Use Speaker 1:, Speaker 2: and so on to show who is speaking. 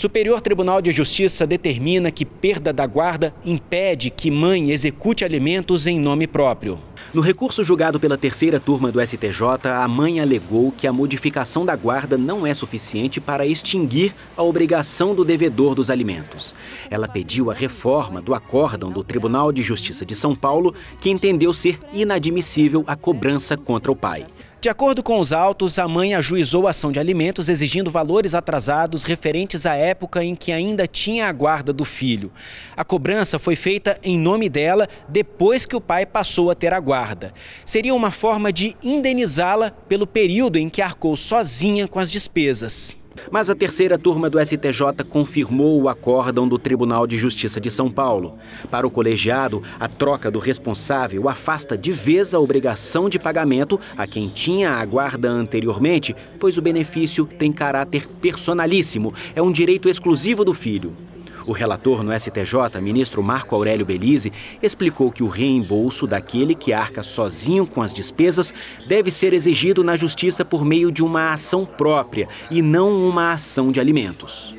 Speaker 1: Superior Tribunal de Justiça determina que perda da guarda impede que mãe execute alimentos em nome próprio. No recurso julgado pela terceira turma do STJ, a mãe alegou que a modificação da guarda não é suficiente para extinguir a obrigação do devedor dos alimentos. Ela pediu a reforma do acórdão do Tribunal de Justiça de São Paulo, que entendeu ser inadmissível a cobrança contra o pai. De acordo com os autos, a mãe ajuizou a ação de alimentos exigindo valores atrasados referentes à época em que ainda tinha a guarda do filho. A cobrança foi feita em nome dela depois que o pai passou a ter a guarda. Seria uma forma de indenizá-la pelo período em que arcou sozinha com as despesas. Mas a terceira turma do STJ confirmou o acórdão do Tribunal de Justiça de São Paulo. Para o colegiado, a troca do responsável afasta de vez a obrigação de pagamento a quem tinha a guarda anteriormente, pois o benefício tem caráter personalíssimo, é um direito exclusivo do filho. O relator no STJ, ministro Marco Aurélio Belize, explicou que o reembolso daquele que arca sozinho com as despesas deve ser exigido na justiça por meio de uma ação própria e não uma ação de alimentos.